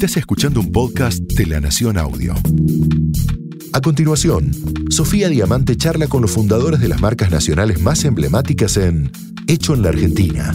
Estás escuchando un podcast de La Nación Audio. A continuación, Sofía Diamante charla con los fundadores de las marcas nacionales más emblemáticas en Hecho en la Argentina.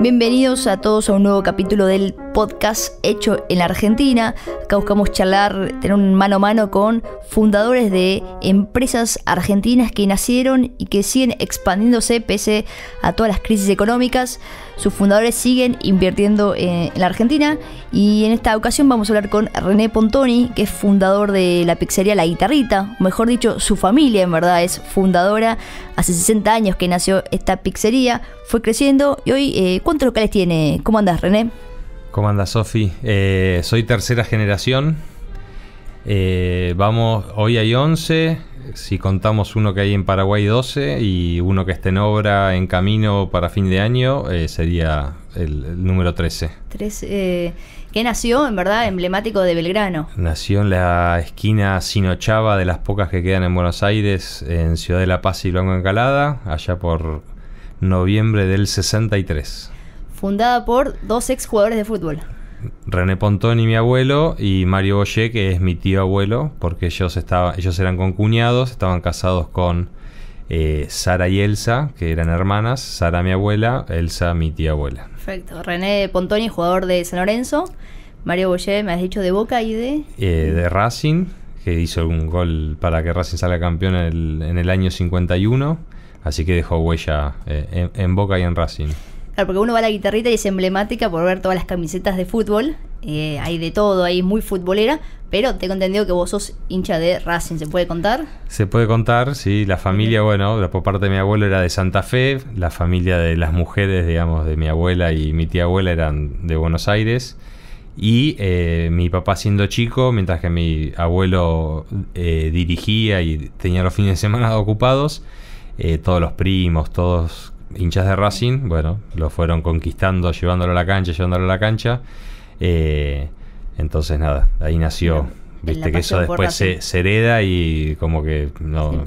Bienvenidos a todos a un nuevo capítulo del podcast hecho en la Argentina. Acá buscamos charlar, tener un mano a mano con fundadores de empresas argentinas que nacieron y que siguen expandiéndose pese a todas las crisis económicas. Sus fundadores siguen invirtiendo eh, en la Argentina y en esta ocasión vamos a hablar con René Pontoni, que es fundador de la pizzería La Guitarrita, mejor dicho, su familia en verdad es fundadora. Hace 60 años que nació esta pizzería, fue creciendo y hoy, eh, ¿cuántos locales tiene? ¿Cómo andas, René? ¿Cómo anda Sofi? Eh, soy tercera generación. Eh, vamos, hoy hay 11, si contamos uno que hay en Paraguay 12 y uno que está en obra en camino para fin de año, eh, sería el, número 13. Tres, que nació, en verdad, emblemático de Belgrano. Nació en la esquina Sinochava, de las pocas que quedan en Buenos Aires, en Ciudad de la Paz y Blanco Encalada, allá por noviembre del 63 fundada por dos ex jugadores de fútbol. René Pontoni, mi abuelo, y Mario Boyer, que es mi tío abuelo, porque ellos, estaban ellos eran concuñados, estaban casados con eh, Sara y Elsa, que eran hermanas, Sara mi abuela, Elsa mi tía abuela. Perfecto. René Pontoni, jugador de San Lorenzo, Mario Boyer, me has dicho, de Boca y de... Eh, de Racing, que hizo un gol para que Racing salga campeón en el, año 51, así que dejó huella eh, en Boca y en Racing. Claro, porque uno va a la guitarrita y es emblemática por ver todas las camisetas de fútbol. Eh, hay de todo, ahí muy futbolera. Pero tengo entendido que vos sos hincha de Racing, ¿se puede contar? Se puede contar, sí. La familia, bueno, por parte de mi abuelo era de Santa Fe. La familia de las mujeres, digamos, de mi abuela y mi tía abuela eran de Buenos Aires. Y eh, mi papá siendo chico, mientras que mi abuelo eh, dirigía y tenía los fines de semana ocupados, todos los primos, todos hinchas de Racing, bueno, lo fueron conquistando, llevándolo a la cancha, llevándolo a la cancha. Eh, entonces, nada, ahí nació. Viste que eso después se, hereda y como que no.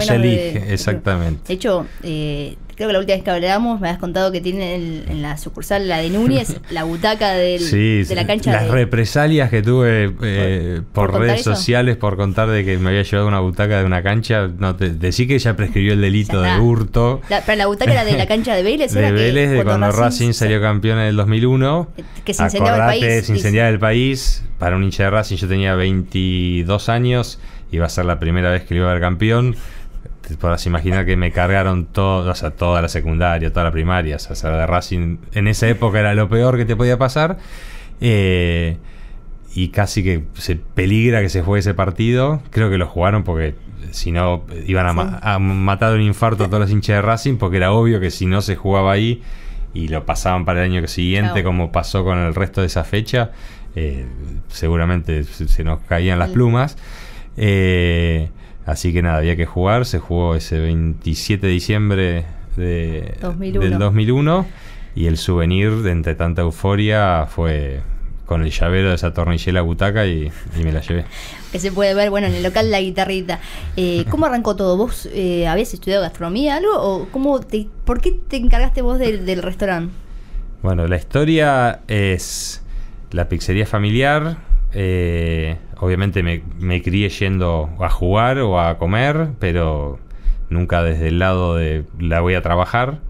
se elige, exactamente. De hecho, eh, creo que la última vez que hablamos me has contado que tiene en la sucursal, la de Núñez, la butaca de la cancha. Las represalias que tuve eh, por, redes sociales por contar de que me había llevado una butaca de una cancha. No, te, decí que ya prescribió el delito de hurto. La, la butaca era de la cancha de Vélez, De Vélez, de cuando Racing, salió campeón en el 2001. Que se incendiaba el país. Para un hincha de Racing yo tenía 22 años. y Iba a ser la primera vez que le iba a ver campeón te podrás imaginar que me cargaron toda la secundaria, toda la primaria, o sea, la de Racing en esa época era lo peor que te podía pasar. Eh, y casi que se peligra que se juegue ese partido. Creo que lo jugaron porque si no iban a, matar un infarto a todos los hinchas de Racing porque era obvio que si no se jugaba ahí y lo pasaban para el año siguiente como pasó con el resto de esa fecha, eh, seguramente se, nos caían las mm. plumas. Eh, Así que nada, había que jugar. Se jugó ese 27 de diciembre de, del 2001. Y el souvenir de entre tanta euforia fue con el llavero de esa tornillera butaca y, me la llevé. Que se puede ver, bueno, en el local la guitarrita. Eh, ¿Cómo arrancó todo? ¿Vos eh, habías estudiado gastronomía algo? ¿O cómo por qué te encargaste vos del, restaurante? Bueno, la historia es la pizzería familiar. Eh, obviamente me, crié yendo a jugar o a comer, pero nunca desde el lado de la voy a trabajar.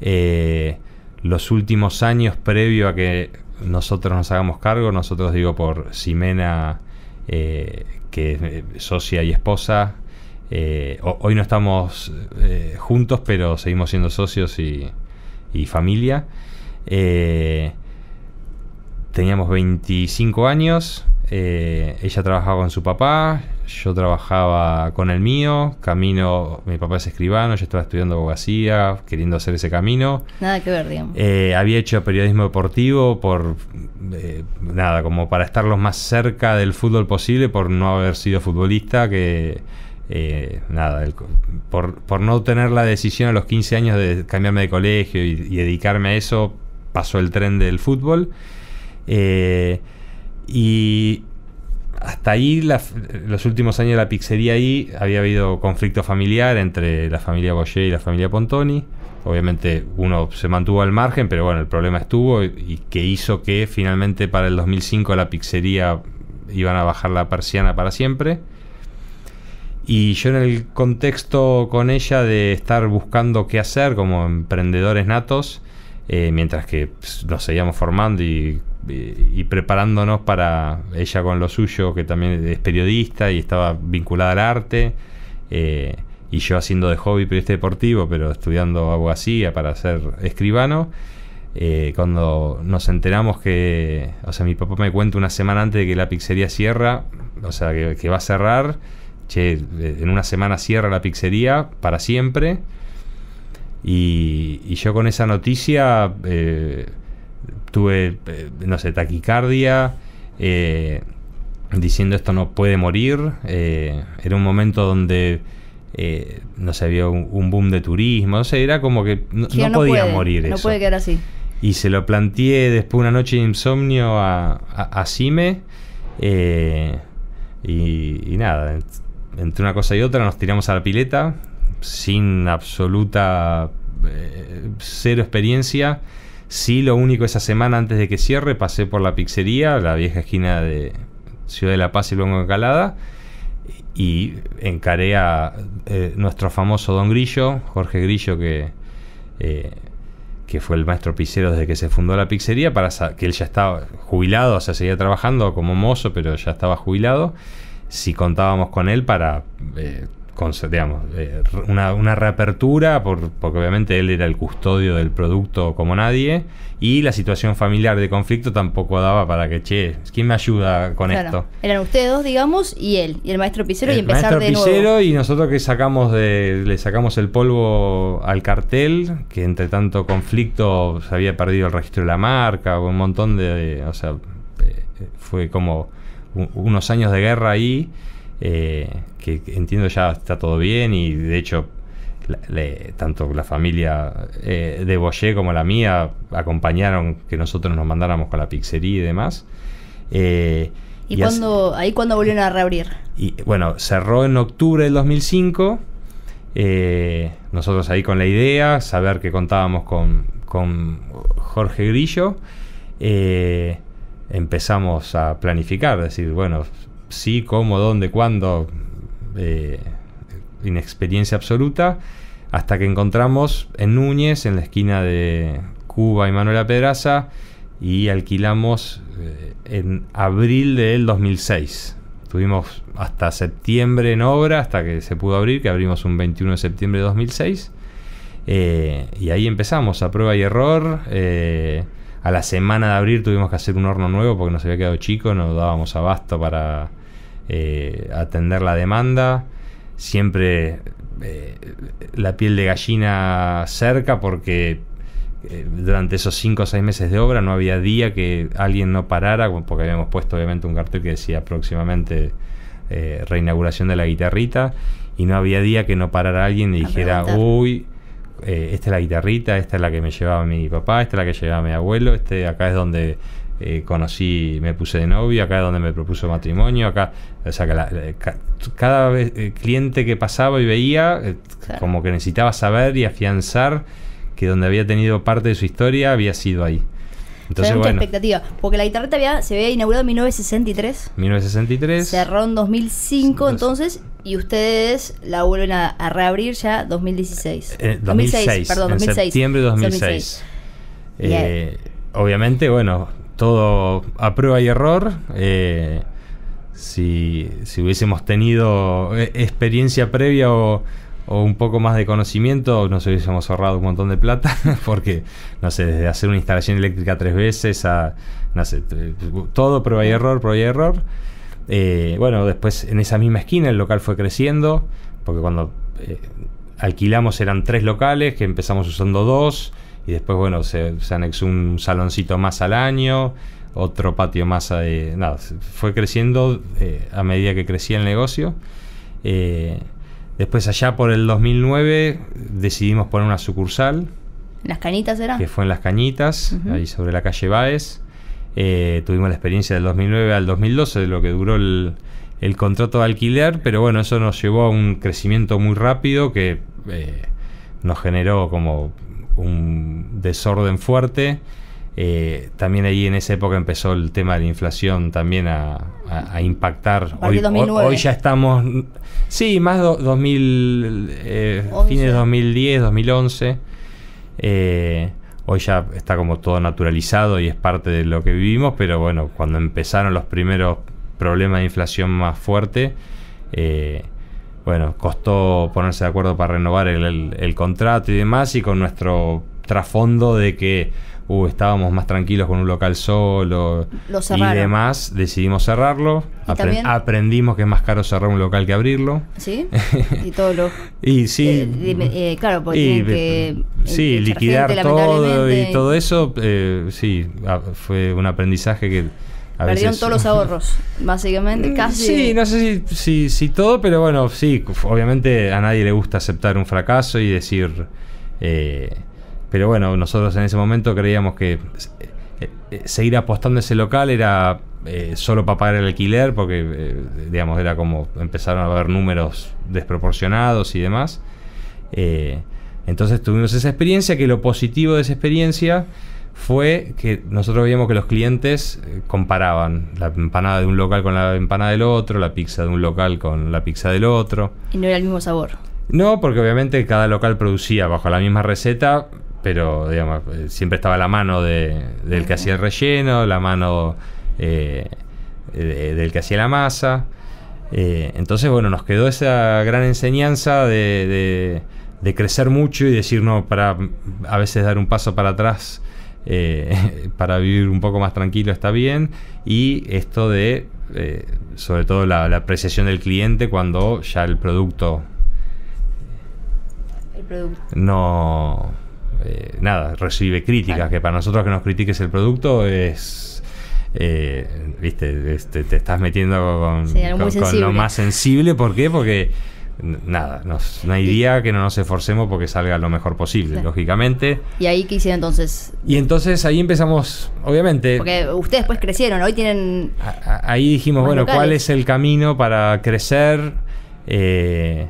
Eh, los últimos años previo a que nosotros nos hagamos cargo, nosotros digo por Simena, eh, que es eh, socia y esposa, hoy no estamos juntos, pero seguimos siendo socios y, y familia. teníamos 25 años, eh, ella trabajaba con su papá, yo trabajaba con el mío, camino, mi papá es escribano, yo estaba estudiando abogacía, queriendo hacer ese camino. Nada que ver, digamos. Eh, había hecho periodismo deportivo por, eh, nada, como para estar lo más cerca del fútbol posible, por no haber sido futbolista, que, nada, por, por, no tener la decisión a los 15 años de cambiarme de colegio y, y dedicarme a eso, pasó el tren del fútbol. Eh, y hasta ahí, los últimos años de la pizzería ahí, había habido conflicto familiar entre la familia Boyer y la familia Pontoni. Obviamente uno se mantuvo al margen, pero bueno, el problema estuvo y, que hizo que finalmente para el 2005 la pizzería iban a bajar la persiana para siempre. Y yo en el contexto con ella de estar buscando qué hacer como emprendedores natos, eh, mientras que pues, nos seguíamos formando y y preparándonos para ella con lo suyo, que también es periodista y estaba vinculada al arte, eh, y yo haciendo de hobby periodista deportivo, pero estudiando abogacía para ser escribano. Eh, cuando nos enteramos que, o sea, mi papá me cuenta una semana antes de que la pizzería cierra, o sea, que, va a cerrar, che, eh, en una semana cierra la pizzería para siempre. Y, yo con esa noticia tuve, eh, no sé, taquicardia, eh, diciendo esto no puede morir. Eh, era un momento donde, no sé, había un, boom de turismo, no sé, era como que no, podía morir. No eso. puede así. Y se lo planteé después una noche de insomnio a, a, Y, y, nada, entre una cosa y otra nos tiramos a la pileta sin absoluta cero experiencia. Sí, lo único esa semana antes de que cierre pasé por la pizzería, la vieja esquina de Ciudad de la Paz y luego Calada y encaré a eh, nuestro famoso Don Grillo, Jorge Grillo, que, eh, que fue el maestro pizzero desde que se fundó la pizzería, para que él ya estaba jubilado, o sea, seguía trabajando como mozo, pero ya estaba jubilado, si contábamos con él para... Eh, eh, una, una, reapertura, porque obviamente él era el custodio del producto como nadie, y la situación familiar de conflicto tampoco daba para que, che, ¿quién me ayuda con esto? Eran ustedes dos, digamos, y él, y el maestro Picero, y empezar maestro Picero y nosotros que sacamos de, le sacamos el polvo al cartel, que entre tanto conflicto se había perdido el registro de la marca, un montón de, de o sea, eh, fue como unos años de guerra ahí eh, que entiendo ya está todo bien y de hecho tanto la familia eh, de Boyer como la mía acompañaron que nosotros nos mandáramos con la pizzería y demás. Eh, ¿Y, cuando, ahí cuándo volvieron a reabrir? Y bueno, cerró en octubre del 2005. nosotros ahí con la idea, saber que contábamos con, con Jorge Grillo, empezamos a planificar, decir, bueno, sí, cómo, dónde, cuándo, eh, inexperiencia absoluta, hasta que encontramos en Núñez, en la esquina de Cuba y Manuela Pedraza, y alquilamos eh, en abril del 2006. Tuvimos hasta septiembre en obra, hasta que se pudo abrir, que abrimos un 21 de septiembre de 2006. Eh, y ahí empezamos a prueba y error. Eh, a la semana de abril tuvimos que hacer un horno nuevo porque nos había quedado chico, no dábamos abasto para eh, atender la demanda. Siempre eh, la piel de gallina cerca porque eh, durante esos 5 o 6 meses de obra no había día que alguien no parara, porque habíamos puesto obviamente un cartel que decía próximamente reinauguración de la guitarrita, y no había día que no parara alguien y dijera, uy, eh, esta es la guitarrita, esta es la que me llevaba mi papá, esta es la que llevaba mi abuelo, este acá es donde eh, conocí, me puse de novio, acá es donde me propuso matrimonio, acá, o sea, cada eh, cliente que pasaba y veía, eh, como que necesitaba saber y afianzar que donde había tenido parte de su historia había sido ahí. Entonces, mucha expectativa. Porque la guitarrita se había inaugurado en 1963. 1963. Cerró en 2005, entonces y ustedes la vuelven a, reabrir ya 2016. Eh, en septiembre de 2006. Eh, obviamente, bueno, todo a prueba y error. Eh, si, si, hubiésemos tenido experiencia previa o, un poco más de conocimiento, nos hubiésemos ahorrado un montón de plata, porque, no sé, desde hacer una instalación eléctrica tres veces a, no sé, todo prueba y error, prueba y error. Eh, bueno, después en esa misma esquina el local fue creciendo, porque cuando eh, alquilamos eran tres locales, que empezamos usando dos, y después, bueno, se, anexó un saloncito más al año, otro patio más, eh, nada, fue creciendo a medida que crecía el negocio. después allá por el 2009 decidimos poner una sucursal. ¿Las Cañitas era? Que fue en Las Cañitas, ahí sobre la calle Baez. Eh, tuvimos la experiencia del 2009 al 2012, de lo que duró el, contrato de alquiler, pero bueno, eso nos llevó a un crecimiento muy rápido que eh, nos generó como un desorden fuerte. Eh, también ahí en esa época empezó el tema de la inflación también a, impactar. Hoy, ya estamos, sí, más 2000, fines de 2010, 2011. Eh, Hoy ya está como todo naturalizado y es parte de lo que vivimos, pero bueno, cuando empezaron los primeros problemas de inflación más fuerte, eh, bueno, costó ponerse de acuerdo para renovar el contrato y demás, y con nuestro trasfondo de que Uh, estábamos más tranquilos con un local solo y demás, decidimos cerrarlo. aprendimos que es más caro cerrar un local que abrirlo. Sí, y todo lo. y sí. Eh, eh, claro, porque eh, Sí, liquidar todo y todo eso, sí, fue un aprendizaje que. Perdieron todos los ahorros, básicamente, mm, casi. Sí, no sé si, si, todo, pero bueno, sí, obviamente a nadie le gusta aceptar un fracaso y decir. Pero bueno, nosotros en ese momento creíamos que eh, eh, seguir apostando ese local era eh, solo para pagar el alquiler, porque digamos era como empezaron a haber números desproporcionados y demás. entonces tuvimos esa experiencia que lo positivo de esa experiencia fue que nosotros veíamos que los clientes comparaban la empanada de un local con la empanada del otro, la pizza de un local con la pizza del otro. Y no era el mismo sabor. No, porque obviamente cada local producía bajo la misma receta pero digamos, eh, siempre estaba la mano del que hacía el relleno, la mano eh, del que hacía la masa. Eh, entonces, bueno, nos quedó esa gran enseñanza de, crecer mucho y decir, no, para a veces dar un paso para atrás. para vivir un poco más tranquilo está bien y esto de sobre todo la, la apreciación del cliente cuando ya el producto el producto no eh, nada, recibe críticas, que para nosotros que nos critiques el producto es... Eh, viste, este, te estás metiendo con, lo más sensible, ¿por qué? Porque nada, no hay día que no nos esforcemos porque salga lo mejor posible, lógicamente. ¿Y ahí qué hicieron entonces? Y entonces ahí empezamos, obviamente. Porque ustedes después crecieron, hoy tienen. ahí dijimos, bueno, ¿cuál es el camino para crecer? Eh,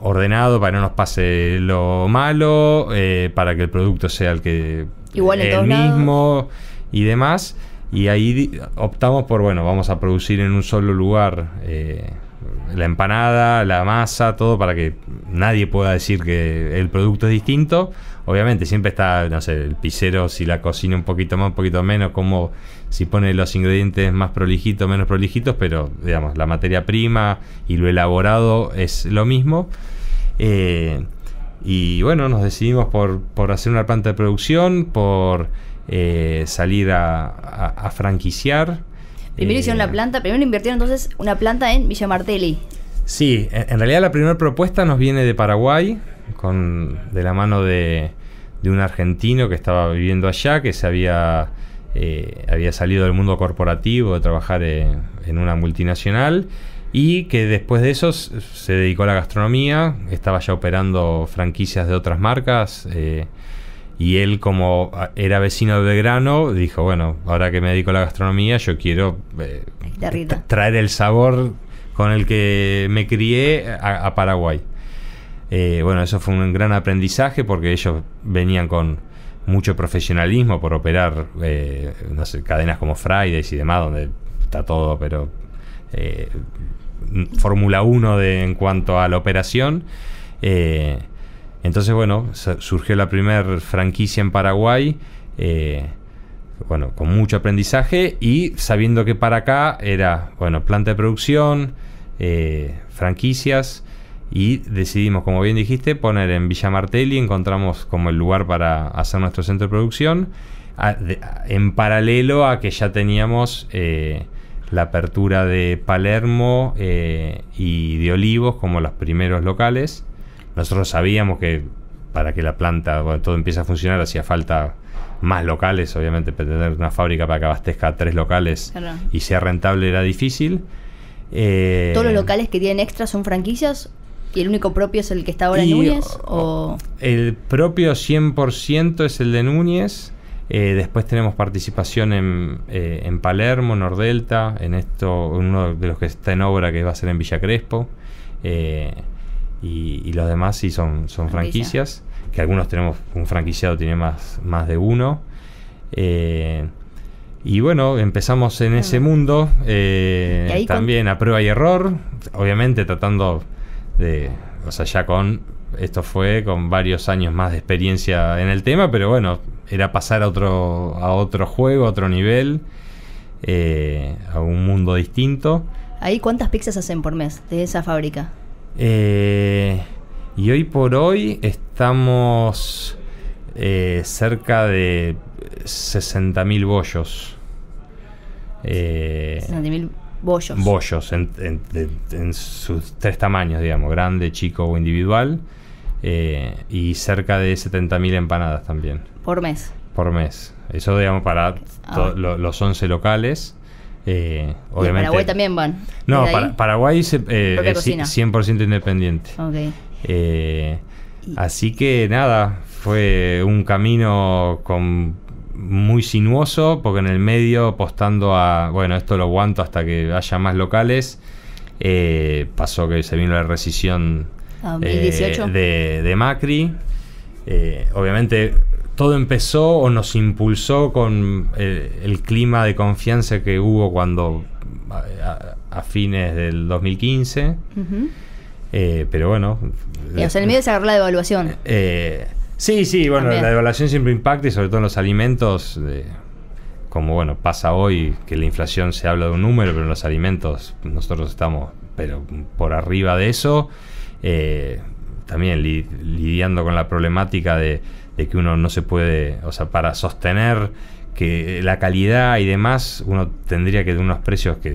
ordenado para que no nos pase lo malo, eh, para que el producto sea el que Igual el mismo y demás. Y ahí optamos por, bueno, vamos a producir en un solo lugar eh, la empanada, la masa, todo para que nadie pueda decir que el producto es distinto. Obviamente siempre está, no sé, el pisero si la cocina un poquito más, un poquito menos, como si pone los ingredientes más prolijitos, menos prolijitos, pero digamos, la materia prima y lo elaborado es lo mismo. Eh, y bueno, nos decidimos por, hacer una planta de producción, por eh, salir a, franquiciar. Primero hicieron la eh, planta, primero invirtieron entonces una planta en Villa Martelli. Sí, en, realidad la primera propuesta nos viene de Paraguay, con, de la mano de un argentino que estaba viviendo allá, que se había eh, había salido del mundo corporativo, de trabajar en, una multinacional, y que después de eso se dedicó a la gastronomía, estaba ya operando franquicias de otras marcas. Eh, y él, como ah, era vecino de Belgrano, dijo: Bueno, ahora que me dedico a la gastronomía, yo quiero eh, traer el sabor con el que me crié a, Paraguay. bueno, eso fue un gran aprendizaje porque ellos venían con, mucho profesionalismo por operar eh, cadenas como Fridays y demás, donde está todo, pero eh, Fórmula 1 en cuanto a la operación. Eh, entonces, bueno, surgió la primera franquicia en Paraguay. bueno, con mucho aprendizaje y sabiendo que para acá era, bueno, planta de producción, franquicias, y decidimos, como bien dijiste, poner en Villa Martelli, encontramos como el lugar para hacer nuestro centro de producción, en paralelo a que ya teníamos eh, la apertura de Palermo eh, y de Olivos como los primeros locales. Nosotros sabíamos que para que la planta, todo empiece a funcionar, hacía falta más locales, obviamente, tener una fábrica para que abastezca tres locales y sea rentable era difícil. ¿Todos los eh, locales que tienen extra son franquicias ¿Y el único propio es el que está ahora en Núñez? O? El propio 100% es el de Núñez. Eh, después tenemos participación en, eh, en, Palermo, Nordelta, en esto, uno de los que está en obra que va a ser en Villa Crespo. Eh, y, los demás sí son, son franquicias, que algunos tenemos, un franquiciado tiene más, más de uno. y bueno, empezamos en ah. ese mundo, también a prueba y error, obviamente tratando de, o sea, ya con, esto fue con varios años más de experiencia en el tema, pero bueno, era pasar a otro, a otro juego, a otro nivel, eh, a un mundo distinto. ¿Ahí cuántas pizzas hacen por mes de esa fábrica? Eh, y hoy por hoy estamos eh, cerca de 60.000 bollos. 60.000 bollos. Bollos, en, sus tres tamaños, digamos, grande, chico o individual. Eh, y cerca de 70.000 empanadas también. Por mes. Por mes. Eso, digamos, para ah. los 11 locales. Eh, obviamente. Paraguay también van? No, Paraguay se, eh, es 100% independiente. así que nada, fue un camino con muy sinuoso, porque en el medio, apostando a, bueno, esto lo aguanto hasta que haya más locales, eh, pasó que se vino la rescisión ah, eh, de, Macri. Eh, obviamente todo empezó o nos impulsó con el, clima de confianza que hubo cuando a, fines del 2015. pero bueno. en el medio se agarró la devaluación. Sí, sí, bueno, la devaluación siempre impacta y sobre todo en los alimentos, como bueno, pasa hoy que la inflación se habla de un número, pero en los alimentos nosotros estamos pero por arriba de eso. Eh, también lidiando con la problemática de, que uno no se puede, o sea, para sostener que la calidad y demás, uno tendría que de unos precios que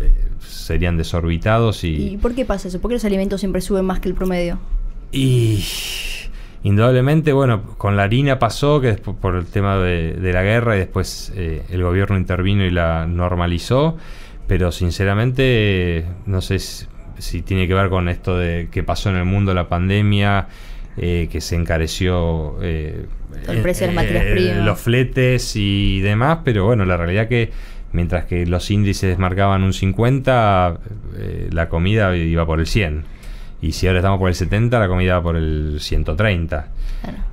eh, serían desorbitados y... ¿Y por qué pasa eso? ¿Por qué los alimentos siempre suben más que el promedio? Y Indudablemente, bueno, con la harina pasó que después, por el tema de, la guerra y después eh, el gobierno intervino y la normalizó, pero sinceramente no sé si, tiene que ver con esto de que pasó en el mundo la pandemia, eh, que se encareció eh, los fletes y demás, pero bueno, la realidad que mientras que los índices marcaban un 50, la comida iba por el 100. Y si ahora estamos por el 70, la comida va por el 130.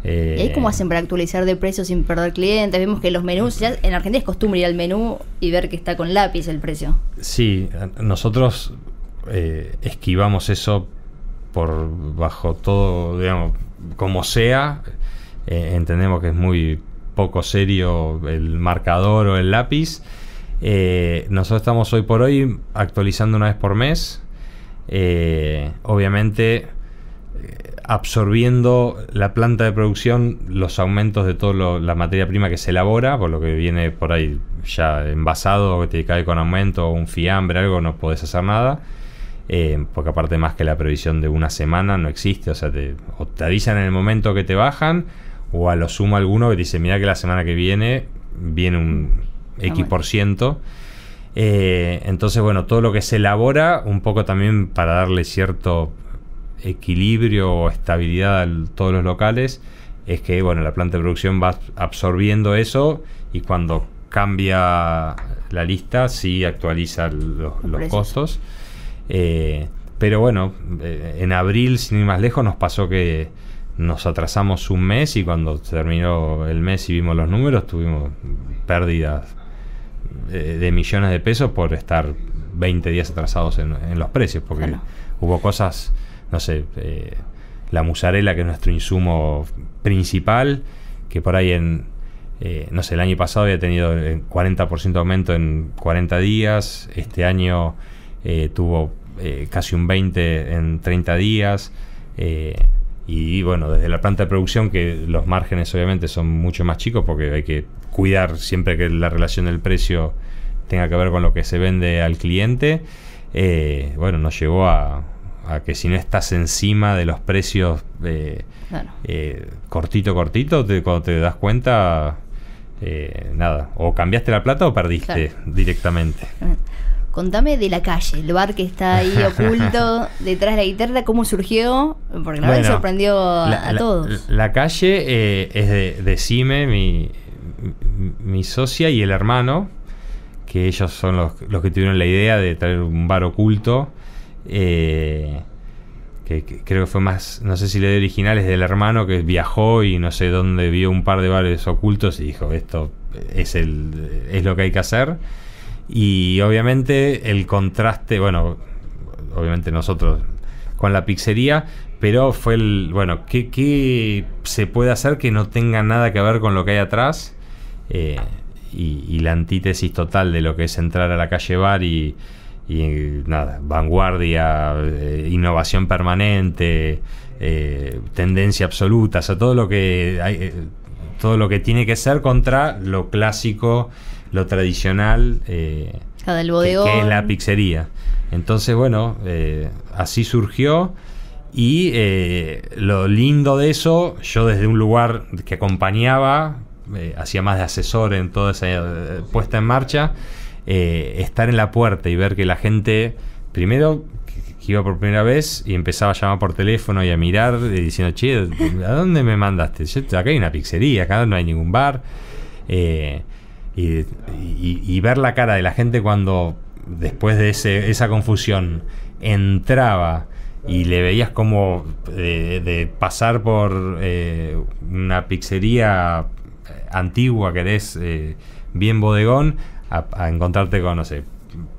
Eh, ¿Y ahí cómo hacen para actualizar de precio sin perder clientes? Vemos que los menús, en Argentina es costumbre ir al menú y ver que está con lápiz el precio. Sí, nosotros eh, esquivamos eso por bajo todo, digamos, como sea. Eh, entendemos que es muy poco serio el marcador o el lápiz. nosotros estamos hoy por hoy actualizando una vez por mes eh, obviamente eh, absorbiendo la planta de producción los aumentos de toda la materia prima que se elabora, por lo que viene por ahí ya envasado, que te cae con aumento, un fiambre, algo, no podés hacer nada. Eh, porque aparte más que la previsión de una semana no existe, o sea, te, o te avisan en el momento que te bajan, o a lo sumo alguno que dice, mira que la semana que viene viene un X ah, por ciento. Eh, entonces, bueno, todo lo que se elabora, un poco también para darle cierto equilibrio o estabilidad a todos los locales, es que, bueno, la planta de producción va absorbiendo eso y cuando cambia la lista, sí actualiza los, costos. Eh, pero bueno, eh, en abril, sin ir más lejos, nos pasó que nos atrasamos un mes y cuando terminó el mes y vimos los números, tuvimos pérdidas de millones de pesos por estar 20 días atrasados en, los precios, porque hubo cosas, no sé, eh, la musarela, que es nuestro insumo principal, que por ahí en, eh, no sé, el año pasado había tenido el 40% aumento en 40 días, este año eh, tuvo casi un 20 en 30 días, y bueno, desde la planta de producción que los márgenes obviamente son mucho más chicos porque hay que cuidar siempre que la relación del precio tenga que ver con lo que se vende al cliente, eh, bueno, nos llevó a, que si no estás encima de los precios eh, eh, cortito, cortito, cuando te das cuenta, nada, o cambiaste la plata o perdiste directamente. Contame de la calle, el bar que está ahí oculto detrás de la guitarra, cómo surgió, porque me sorprendió a, todos. La, calle es de, de Cime, mi, mi socia y el hermano, que ellos son los, que tuvieron la idea de traer un bar oculto. Eh, que, creo que fue más, no sé si le doy originales del hermano que viajó y no sé dónde vio un par de bares ocultos y dijo, esto es, el, es lo que hay que hacer. Y obviamente el contraste, bueno, obviamente nosotros con la pizzería, pero fue el, bueno, que qué se puede hacer que no tenga nada que ver con lo que hay atrás? Eh, y, la antítesis total de lo que es entrar a la calle bar y, nada, vanguardia, eh, innovación permanente, eh, tendencia absoluta, o todo lo que todo lo que tiene que ser contra lo clásico, lo tradicional, que, es la pizzería. Entonces, bueno, así surgió. Y lo lindo de eso, yo desde un lugar que acompañaba, hacía más de asesor en toda esa eh, puesta en marcha, eh, estar en la puerta y ver que la gente, primero, que iba por primera vez y empezaba a llamar por teléfono y a mirar eh, diciendo, che, ¿a dónde me mandaste? acá hay una pizzería, acá no hay ningún bar. y, ver la cara de la gente cuando después de esa confusión entraba y le veías como de, pasar por una pizzería antigua que eres eh, bien bodegón a, encontrarte con, no sé,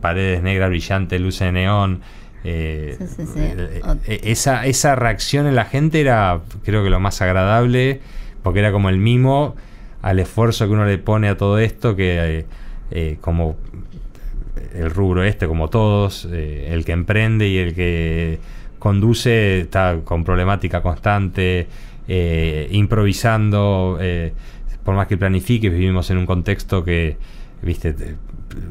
paredes negras brillantes, luces de neón. Eh, eh, esa, esa reacción en la gente era, creo que lo más agradable, porque era como el mimo al esfuerzo que uno le pone a todo esto, que como el rubro este, como todos, el que emprende y el que conduce está con problemática constante, improvisando, por más que planifiques, vivimos en un contexto que, viste,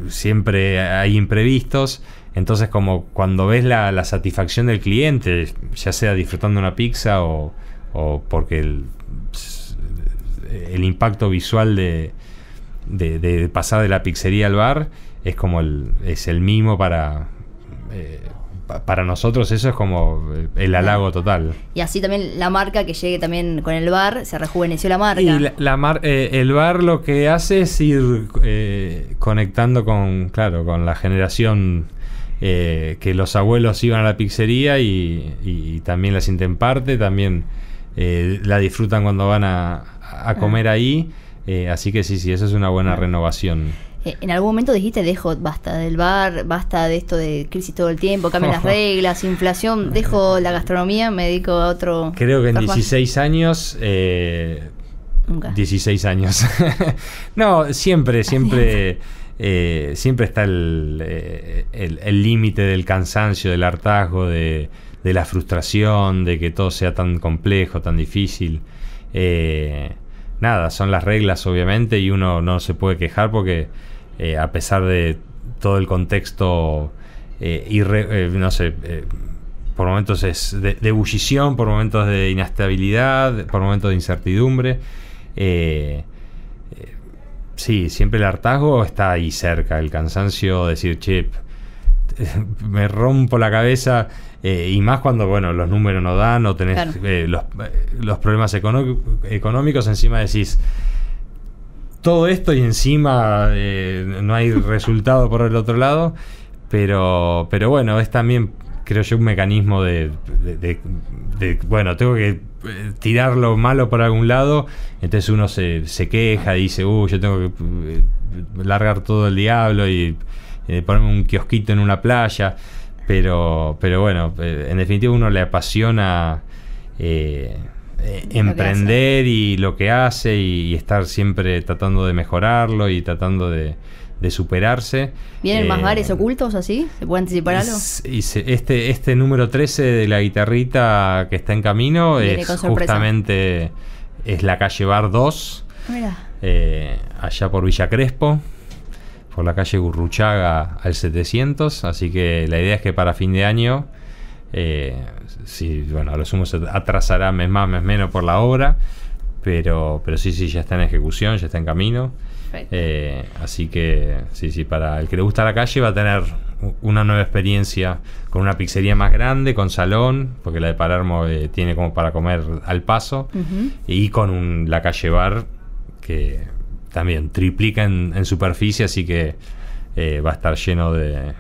siempre hay imprevistos. Entonces, como cuando ves la, satisfacción del cliente, ya sea disfrutando una pizza o, o porque el, el, impacto visual de, de, pasar de la pizzería al bar es como el, es el mismo para, eh, para nosotros eso es como eh, el halago total. Y así también la marca que llegue también con el bar, se rejuveneció la marca. Y la, eh, el bar lo que hace es ir eh, conectando con, claro, con la generación que los abuelos iban a la pizzería y, también la sienten parte, también la disfrutan cuando van a, comer ah. ahí. así que sí, sí, eso es una buena ah. renovación. Eh, en algún momento dijiste, dejo, basta del bar, basta de esto de crisis todo el tiempo, cambian las reglas, inflación, dejo la gastronomía, me dedico a otro... Creo que en 16 años... 16 eh, años. no, siempre, siempre... Eh, siempre está el límite del cansancio, del hartazgo, de, de, la frustración, de que todo sea tan complejo, tan difícil. nada, son las reglas obviamente y uno no se puede quejar porque eh, a pesar de todo el contexto, eh, eh, no sé, por momentos es de, ebullición, por momentos de inestabilidad, por momentos de incertidumbre. sí, siempre el hartazgo está ahí cerca, el cansancio, decir, chip, me rompo la cabeza y más cuando bueno los números no dan o tenés los, los, problemas económicos encima decís todo esto y encima eh, no hay resultado por el otro lado. Pero, pero bueno, es también, creo yo, un mecanismo de, bueno, tengo que eh, tirar lo malo por algún lado, entonces uno se, se queja, dice, uh, yo tengo que eh, largar todo el diablo y ponerme un kiosquito en una playa, pero, pero bueno, en definitiva uno le apasiona... Eh, eh, emprender y lo que hace y, estar siempre tratando de mejorarlo y tratando de, superarse. ¿Vienen más eh, bares ocultos así? ¿Se puede anticipar algo? este, este número 13 de la guitarrita que está en camino es justamente es la calle Bar 2, eh, allá por Villa Crespo por la calle Gurruchaga al 700, así que la idea es que para fin de año Sí, bueno, a lo sumo se atrasará mes más, mes menos por la obra, pero, pero sí, sí, ya está en ejecución, ya está en camino. Eh, así que, sí, sí, para el que le gusta la calle va a tener una nueva experiencia con una pizzería más grande, con salón, porque la de Palermo eh, tiene como para comer al paso, y con un, la calle bar que también triplica en, superficie, así que eh, va a estar lleno de,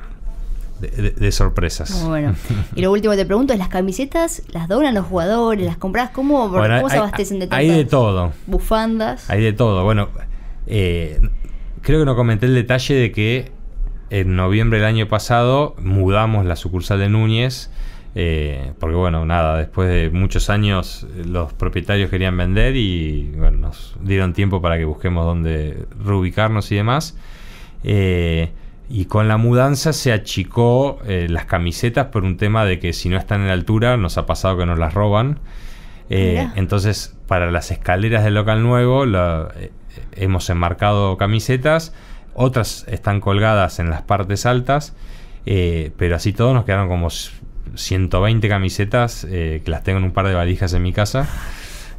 de, sorpresas. y lo último que te pregunto es: ¿las camisetas las donan los jugadores? ¿Las compras? ¿Cómo, ¿cómo se abastecen de todo? Hay de todo. Bufandas. Hay de todo. Bueno, eh, creo que no comenté el detalle de que en noviembre del año pasado mudamos la sucursal de Núñez. Eh, porque bueno, nada, después de muchos años los propietarios querían vender y bueno, nos dieron tiempo para que busquemos dónde reubicarnos y demás. Eh, y con la mudanza se achicó eh, las camisetas por un tema de que si no están en altura, nos ha pasado que nos las roban. Eh, entonces, para las escaleras del local nuevo, la, eh, hemos enmarcado camisetas, otras están colgadas en las partes altas, pero así todos nos quedaron como 120 camisetas, que las tengo en un par de valijas en mi casa.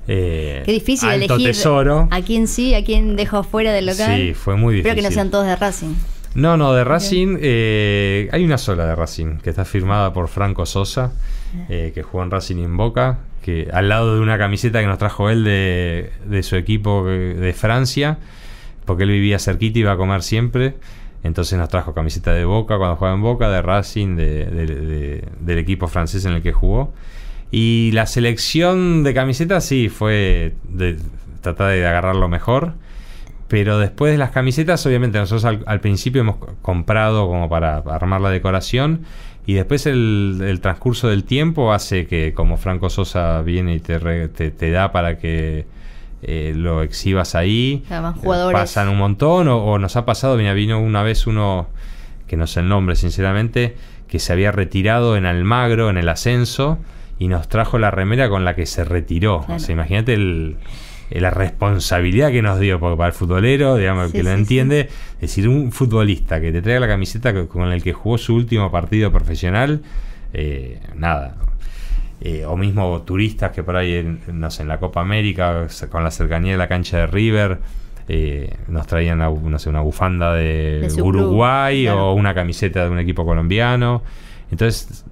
Qué difícil elegir tesoro. a quién sí, a quién dejó fuera del local. Sí, fue muy difícil. Espero que no sean todos de Racing. No, no, de Racing eh, hay una sola de Racing que está firmada por Franco Sosa, ah. eh, que jugó en Racing en Boca, que al lado de una camiseta que nos trajo él de, su equipo eh, de Francia, porque él vivía cerquita y iba a comer siempre. Entonces nos trajo camiseta de Boca cuando jugaba en Boca, de Racing, del equipo francés en el que jugó. Y la selección de camisetas sí fue de, tratar de agarrar lo mejor. Pero después las camisetas, obviamente nosotros al, principio hemos comprado como para armar la decoración y después el, transcurso del tiempo hace que como Franco Sosa viene y te, te, da para que eh, lo exhibas ahí, pasan un montón o, nos ha pasado, mira, vino una vez uno, que no sé el nombre sinceramente, que se había retirado en Almagro, en el ascenso, y nos trajo la remera con la que se retiró. O sea, imagínate el eh, la responsabilidad que nos dio, para el futbolero, digamos, que lo entiende, es decir, un futbolista que te traiga la camiseta con el que jugó su último partido profesional, eh, nada. Eh, o mismo turistas que por ahí, en, no sé, en la Copa América, con la cercanía de la cancha de River, nos traían no sé, una bufanda de, Uruguay o una camiseta de un equipo colombiano. Entonces,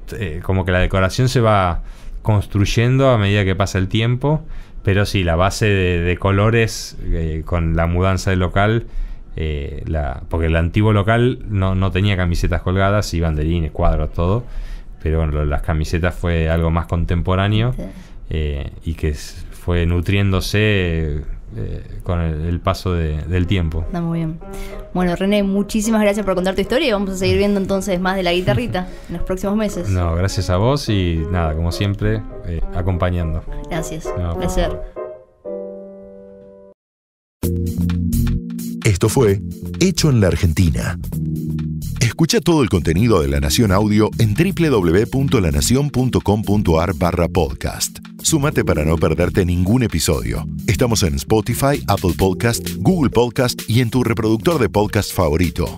como que la decoración se va construyendo a medida que pasa el tiempo pero sí, la base de, colores eh, con la mudanza del local, eh, la, porque el antiguo local no, tenía camisetas colgadas y banderines, cuadros, todo. Pero bueno, las camisetas fue algo más contemporáneo eh, y que fue nutriéndose con el, paso del tiempo. Está muy bien. Bueno, René, muchísimas gracias por contar tu historia y vamos a seguir viendo entonces más de la guitarrita en los próximos meses. No, gracias a vos y nada, como siempre, eh, acompañando. Gracias. un placer. Esto fue Hecho en la Argentina. Escucha todo el contenido de La Nación Audio en www.lanacion.com.ar barra podcast. Súmate para no perderte ningún episodio. Estamos en Spotify, Apple Podcast, Google Podcast y en tu reproductor de podcast favorito.